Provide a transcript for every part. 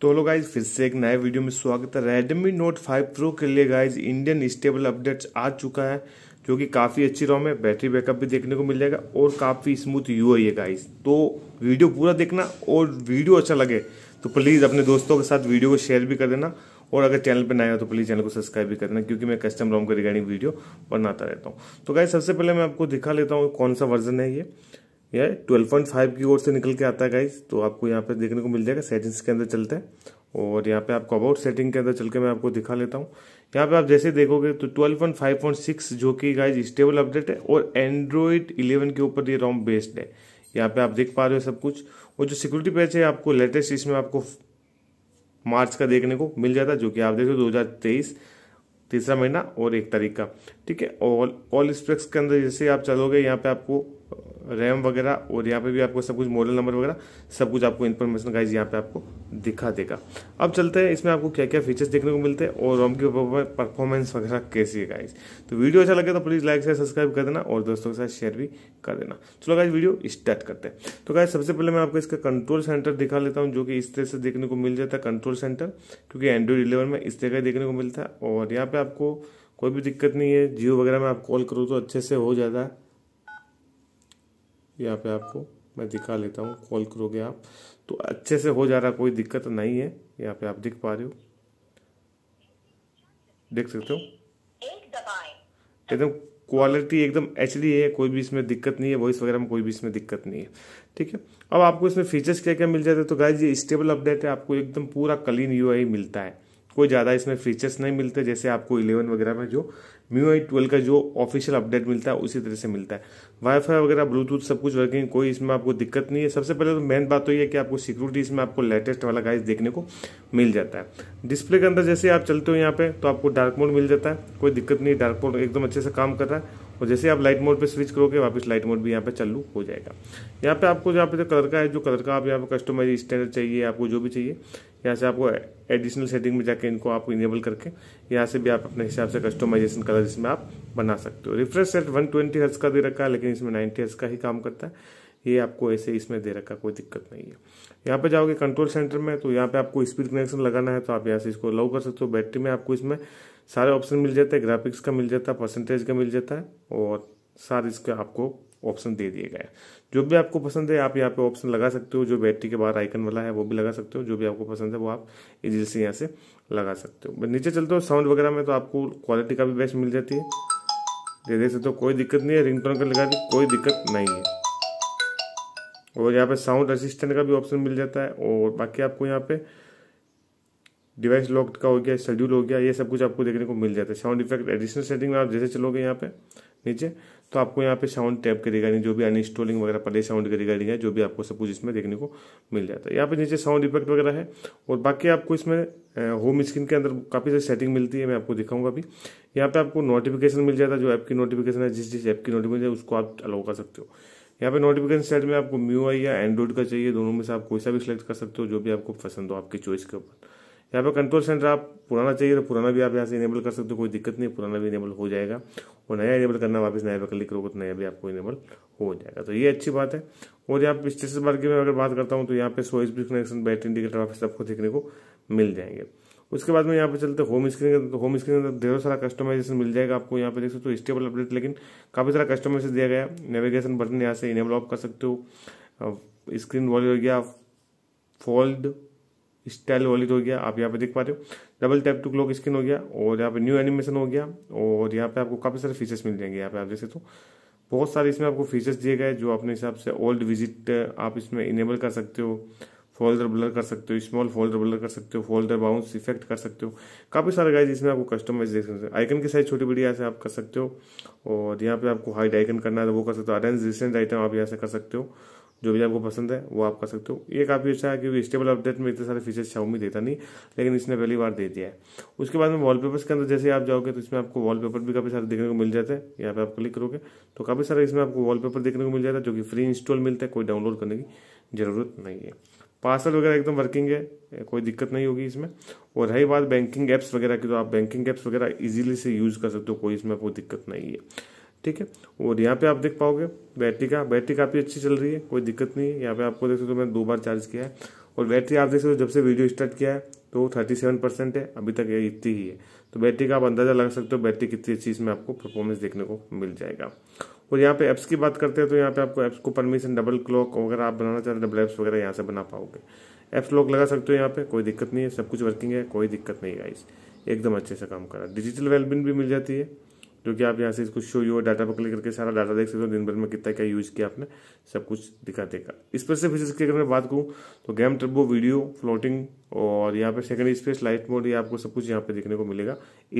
तो लोग गाइज फिर से एक नए वीडियो में स्वागत है रेडमी नोट 5 प्रो के लिए गाइज इंडियन स्टेबल अपडेट्स आ चुका है जो कि काफ़ी अच्छी रॉम है बैटरी बैकअप भी देखने को मिल जाएगा और काफ़ी स्मूथ यू है ये गाइज तो वीडियो पूरा देखना और वीडियो अच्छा लगे तो प्लीज़ अपने दोस्तों के साथ वीडियो को शेयर भी कर देना और अगर चैनल पर नए हो तो प्लीज़ चैनल को सब्सक्राइब भी कर देना क्योंकि मैं कस्टम रोम के रिगार्डिंग वीडियो बनाता रहता हूँ तो गाइज सबसे पहले मैं आपको दिखा लेता हूँ कौन सा वर्जन है ये यह ट्वेल्व पॉइंट फाइव की ओर से निकल के आता है गाइज तो आपको यहाँ पे देखने को मिल जाएगा सेटिंग्स के अंदर चलते हैं और यहाँ पे आपको अबाउट सेटिंग के अंदर चल के मैं आपको दिखा लेता हूँ यहाँ पे आप जैसे देखोगे तो 12.5.6 जो कि गाइज स्टेबल अपडेट है और एंड्रॉयड 11 के ऊपर ये रॉम बेस्ड है यहाँ पे आप देख पा रहे हो सब कुछ और जो सिक्योरिटी पैच है आपको लेटेस्ट इसमें आपको मार्च का देखने को मिल जाता है जो कि आप देख रहे हो दो तीसरा महीना और एक तारीख का ठीक है और ऑल स्पेक्स के अंदर जैसे आप चलोगे यहाँ पे आपको रैम वगैरह और यहाँ पे भी आपको सब कुछ मॉडल नंबर वगैरह सब कुछ आपको इन्फॉर्मेशन गाइज यहाँ पे आपको दिखा देगा अब चलते हैं इसमें आपको क्या क्या फीचर्स देखने को मिलते हैं और रोम की परफॉर्मेंस वगैरह कैसी है गाइज तो वीडियो अच्छा लगे तो प्लीज़ लाइक से सब्सक्राइब कर देना और दोस्तों के साथ शेयर भी कर देना चलो गाइज वीडियो स्टार्ट करते हैं तो गाइज सबसे पहले मैं आपको इसका कंट्रोल सेंटर दिखा लेता हूँ जो कि इस तरह से देखने को मिल जाता है कंट्रोल सेंटर क्योंकि एंड्रॉइड इलेवन में इस तरह का देखने को मिलता है और यहाँ पर आपको कोई भी दिक्कत नहीं है जियो वगैरह में आप कॉल करो तो अच्छे से हो जाता है यहाँ पे आपको मैं दिखा लेता हूँ कॉल करोगे आप तो अच्छे से हो जा रहा कोई दिक्कत नहीं है यहाँ पे आप दिख पा रहे हो देख सकते हो एकदम क्वालिटी एकदम एच है कोई भी इसमें दिक्कत नहीं है वॉइस वगैरह में कोई भी इसमें दिक्कत नहीं है ठीक है अब आपको इसमें फीचर्स क्या क्या मिल जाते हैं तो गाय ये स्टेबल अपडेट है आपको एकदम पूरा क्लीन यू मिलता है कोई ज़्यादा इसमें फीचर्स नहीं मिलते जैसे आपको इलेवन वगैरह में जो म्यू आई ट्वेल्व का जो ऑफिशियल अपडेट मिलता है उसी तरह से मिलता है वाईफाई वगैरह ब्लूटूथ सब कुछ वर्किंग कोई इसमें आपको दिक्कत नहीं है सबसे पहले तो मेन बात तो ये है कि आपको सिक्योरिटी इसमें आपको लेटेस्ट वाला गाइस देखने को मिल जाता है डिस्प्ले के अंदर जैसे आप चलते हो यहाँ पे तो आपको डार्क मोड मिल जाता है कोई दिक्कत नहीं डार्क मोड एकदम अच्छे से काम कर रहा है और जैसे आप लाइट मोड पे स्विच करोगे वापस लाइट मोड भी यहाँ पे चालू हो जाएगा यहाँ पे आपको जहाँ पे जो कलर का है जो कलर का आप यहाँ पे कस्टमाइज स्टैंडर्ड चाहिए आपको जो भी चाहिए यहाँ से आपको एडिशनल सेटिंग में जाके इनको आप इनेबल करके यहाँ से भी आप अपने हिसाब से कस्टमाइजेशन कलर इसमें आप बना सकते हो रिफ्रेश सेट वन ट्वेंटी का दे रखा है लेकिन इसमें नाइन्टी हर्स का ही काम करता है ये आपको ऐसे इसमें दे रखा कोई दिक्कत नहीं है यहाँ पे जाओगे कंट्रोल सेंटर में तो यहाँ पे आपको स्पीड कनेक्शन लगाना है तो आप यहाँ से इसको अलाउ कर सकते हो बैटरी में आपको इसमें सारे ऑप्शन मिल जाते हैं ग्राफिक्स का मिल जाता है परसेंटेज का मिल जाता है और सारे इसके आपको ऑप्शन दे दिए गए जो भी आपको पसंद है आप यहाँ पे ऑप्शन लगा सकते हो जो बैटरी के बाहर आइकन वाला है वो भी लगा सकते हो जो भी आपको पसंद है वो आप इजिली से यहाँ से लगा सकते हो नीचे चलते हो साउंड वगैरह में तो आपको क्वालिटी का भी बेस्ट मिल जाती है दे देख सकते हो तो कोई दिक्कत नहीं है रिंग टोन का लगा दी कोई दिक्कत नहीं है और यहाँ पे साउंड असिस्टेंट का भी ऑप्शन मिल जाता है और बाकी आपको यहाँ पे डिवाइस लॉक्ड का हो गया शेड्यूल हो गया ये सब कुछ आपको देखने को मिल जाता है साउंड इफेक्ट एडिशनल सेटिंग में आप जैसे चलोगे यहाँ पे नीचे तो आपको यहाँ पे साउंड टैप के रिगार्डिंग जो भी अनस्टॉलिंग वगैरह पहले साउंड के रिगार्डिंग है जो भी आपको सब कुछ इसमें देखने को मिल जाता है यहाँ पे नीचे साउंड इफेक्ट वगैरह है और बाकी आपको इसमें होम स्क्रीन के अंदर काफ़ी सारी सेटिंग मिलती है मैं आपको दिखाऊंगा अभी यहाँ पे आपको नोटिफिकेशन मिल जाता है जो ऐप की नोटिफिकेशन है जिस जिस ऐप की नोटिफिकेशन है उसको आप अलाउ कर सकते हो यहाँ पे नोटिफिकेशन सेट में आपको म्यू आई या एंड्रॉइड का चाहिए दोनों में से आप कोई सा भी सिलेक्ट कर सकते हो जो भी आपको पसंद हो आपकी चॉइस के ऊपर यहाँ पर कंट्रोल सेंटर आप पुराना चाहिए तो पुराना भी आप यहाँ से इनेबल कर सकते हो कोई दिक्कत नहीं पुराना भी इनेबल हो जाएगा और नया इनेबल करना वापस नया पर क्लिक करोगे तो नया भी आपको इनेबल हो जाएगा तो ये अच्छी बात है और यहाँ पे स्टेटस बार की मैं अगर बात करता हूँ तो यहाँ पे सोइस भी कनेक्शन बैटरी इंडिकेटर वापस आपको देखने को मिल जाएंगे उसके बाद में यहाँ पे चलते होम स्क्रीन तो होम स्क्रीन में तो ढेरों सारा कस्टमाइजेशन मिल जाएगा आपको यहाँ पे देख सकते हो स्टेबल अपडेट लेकिन काफ़ी सारा कस्टमाइजेशन दिया गया नेविगेशन बटन यहाँ से इनेबल ऑफ कर सकते हो स्क्रीन वॉल्यूम हो गया फोल्ड स्टाइल वॉलेट तो हो गया आप यहाँ पे देख पा रहे हो double tap to lock screen हो गया और यहाँ पे न्यू एनिमेशन हो गया और यहाँ पे आपको काफ़ी सारे फीचर्स मिल जाएंगे यहाँ पे आप देख सकते हो बहुत सारे इसमें आपको फीचर्स दिए गए जो अपने हिसाब से ओल्ड विजिट आप इसमें इनेबल कर सकते हो फोल्डर ब्लर कर सकते हो स्मॉल फोल्डर ब्लर कर सकते हो फोल्डर बाउंस इफेक्ट कर सकते हो काफ़ी सारे गाइज इसमें आपको कस्टमाइज देख सकते हो आइकन की साइज छोटी बड़ी यहाँ से आप कर सकते हो और यहाँ पे आपको हाइड आइकन करना है तो वो कर सकते हो अरेंज रिसेंट आइटम आप यहाँ से कर सकते हो जो भी आपको पसंद है वो आप कर सकते हो ये काफ़ी अच्छा है क्योंकि स्टेबल अपडेट में इतने सारे फीचर्स शाओमी देता नहीं लेकिन इसने पहली बार दे दिया है उसके बाद में वॉलपेपर्स के अंदर जैसे आप जाओगे तो इसमें आपको वॉलपेपर भी काफ़ी सारे देखने को मिल जाते हैं यहाँ पे आप क्लिक करोगे तो काफ़ी सारे इसमें आपको वाल देखने को मिल जाता है जो कि फ्री इंस्टॉल मिलता है कोई डाउनलोड करने की ज़रूरत नहीं है पार्सल वगैरह एकदम वर्किंग है कोई दिक्कत नहीं होगी इसमें और रही बात बैंकिंग ऐप्स वगैरह की तो आप बैंकिंग ऐप्स वगैरह इजीली से यूज़ कर सकते हो कोई इसमें आपको दिक्कत नहीं है ठीक है और यहाँ पे आप देख पाओगे बैटरी का बैटरी काफ़ी अच्छी चल रही है कोई दिक्कत नहीं है यहाँ पे आपको देख सकते हो मैंने दो बार चार्ज किया है और बैटरी आप देख सकते हो जब से वीडियो स्टार्ट किया है तो थर्टी सेवन परसेंट है अभी तक ये इतनी ही है तो बैटरी का आप अंदाज़ा लगा सकते हो बैटरी कितनी अच्छी इसमें आपको परफॉर्मेंस देखने को मिल जाएगा और यहाँ पे एप्स की बात करते हैं तो यहाँ पे आपको एप्स को परमिशन डबल क्लॉक वगैरह आप बनाना चाह रहे हो डबल एप्स वगैरह यहाँ से बना पाओगे एप्स लॉक लगा सकते हो यहाँ पे कोई दिक्कत नहीं है सब कुछ वर्किंग है कोई दिक्कत नहीं है एकदम अच्छे से काम कर रहा है डिजिटल वेलबिन भी मिल जाती है जो कि आप यहाँ से इसको शो योर डाटा पर क्लिक करके सारा डाटा देख सकते हो दिन भर में कितना क्या यूज किया आपने सब कुछ दिखा देगा इस पर से फीचर्स की अगर मैं बात करूँ तो गेम टर्बो वीडियो फ्लोटिंग और यहाँ पे सेकंड स्पेस लाइट मोड ये आपको सब कुछ यहाँ पे देखने को मिलेगा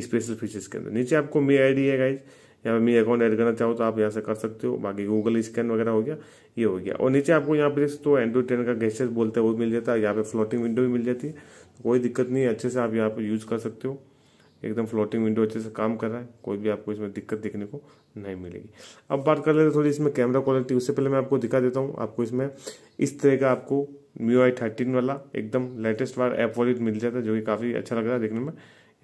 स्पेशल फीचर्स के अंदर नीचे आपको मी आई डी है गाइज यहाँ पे मी अकाउंट ऐड करना चाहो तो आप यहाँ से कर सकते हो बाकी गूगल स्कैन वगैरह हो गया ये हो गया और नीचे आपको यहाँ पे देख सकते हो एंड्रॉइड टेन का गेस्टर बोलते हैं वो मिल जाता है यहाँ पे फ्लोटिंग विंडो भी मिल जाती है तो कोई दिक्कत नहीं अच्छे से आप यहाँ पर यूज कर सकते हो एकदम फ्लोटिंग विंडो अच्छे से काम कर रहा है कोई भी आपको इसमें दिक्कत देखने को नहीं मिलेगी अब बात कर लेते थोड़ी इसमें कैमरा क्वालिटी उससे पहले मैं आपको दिखा देता हूँ आपको इसमें इस तरह का आपको म्यू आई थर्टीन वाला एकदम लेटेस्ट वाला ऐप वॉलेट मिल जाता है जो कि काफ़ी अच्छा लग रहा है देखने में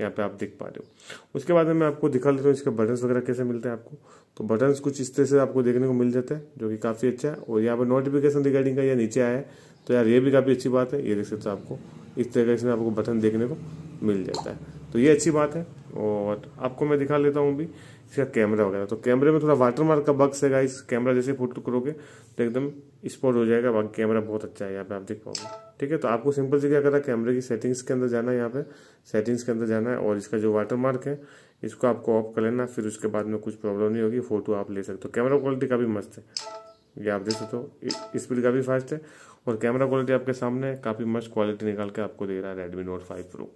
यहाँ पे आप देख पा रहे हो उसके बाद मैं आपको दिखा देता हूँ इसके बटन्स वगैरह कैसे मिलते हैं आपको तो बटन्स कुछ इस तरह से आपको देखने को मिल जाते हैं जो कि काफ़ी अच्छा है और यहाँ पर नोटिफिकेशन रिगार्डिंग का यह नीचे आया है तो यार ये भी काफ़ी अच्छी बात है ये देख सकते हो आपको इस तरह का इसमें आपको बटन देखने को मिल जाता है तो ये अच्छी बात है और आपको मैं दिखा लेता हूँ भी इसका कैमरा वगैरह तो कैमरे में थोड़ा वाटर मार्क का बक्स है इस कैमरा जैसे फोटो करोगे तो एकदम स्पॉट हो जाएगा बाकी कैमरा बहुत अच्छा है यहाँ पे आप देख पाओगे ठीक है तो आपको सिंपल से क्या करना है कैमरे की सेटिंग्स के अंदर जाना है यहाँ पे सेटिंग्स के अंदर जाना है और इसका जो वाटर मार्क है इसको आपको ऑफ कर लेना फिर उसके बाद में कुछ प्रॉब्लम नहीं होगी फोटो आप ले सकते हो कैमरा क्वालिटी काफ़ी मस्त है ये आप देख सकते हो स्पीड काफ़ी फास्ट है और कैमरा क्वालिटी आपके सामने काफ़ी मस्त क्वालिटी निकाल के आपको दे रहा है रेडमी नोट फाइव प्रो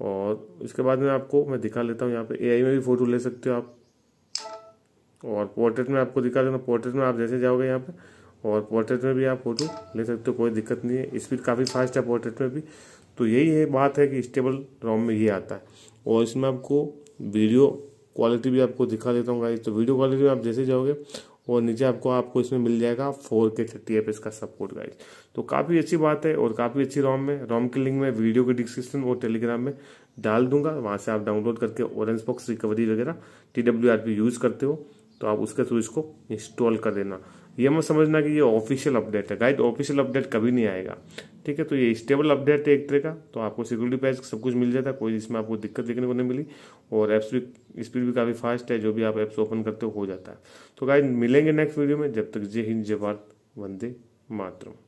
और इसके बाद में आपको मैं दिखा लेता हूँ यहाँ पे एआई में भी फ़ोटो ले सकते हो आप और पोर्ट्रेट में आपको दिखा देता हूँ पोर्ट्रेट में आप जैसे जाओगे यहाँ पे और पोर्ट्रेट में भी आप फ़ोटो ले सकते हो कोई दिक्कत नहीं है स्पीड काफ़ी फास्ट है पोर्ट्रेट में भी तो यही है बात है कि स्टेबल रॉम में ही आता है और इसमें आपको वीडियो क्वालिटी भी आपको दिखा देता हूँ गाइज तो वीडियो क्वालिटी में आप जैसे जाओगे और नीचे आपको आपको इसमें मिल जाएगा फोर के थर्टी एफ इसका सपोर्ट गाइड तो काफ़ी अच्छी बात है और काफ़ी अच्छी रॉम में रॉम की लिंक में वीडियो के डिस्क्रिप्शन और टेलीग्राम में डाल दूंगा वहाँ से आप डाउनलोड करके ऑरेंज बॉक्स रिकवरी वगैरह T W R P use करते हो तो आप उसके थ्रू इसको इंस्टॉल कर देना ये मत समझना कि ये ऑफिशियल अपडेट है गाइड ऑफिशियल अपडेट कभी नहीं आएगा ठीक है तो ये स्टेबल अपडेट है एक तरह का तो आपको सिक्योरिटी पैच सब कुछ मिल जाता है कोई इसमें आपको दिक्कत देखने को नहीं मिली और ऐप्स भी स्पीड भी काफ़ी फास्ट है जो भी आप ऐप्स ओपन करते हो हो जाता है तो गाइज मिलेंगे नेक्स्ट वीडियो में जब तक जय हिंद जय भारत वंदे मातरम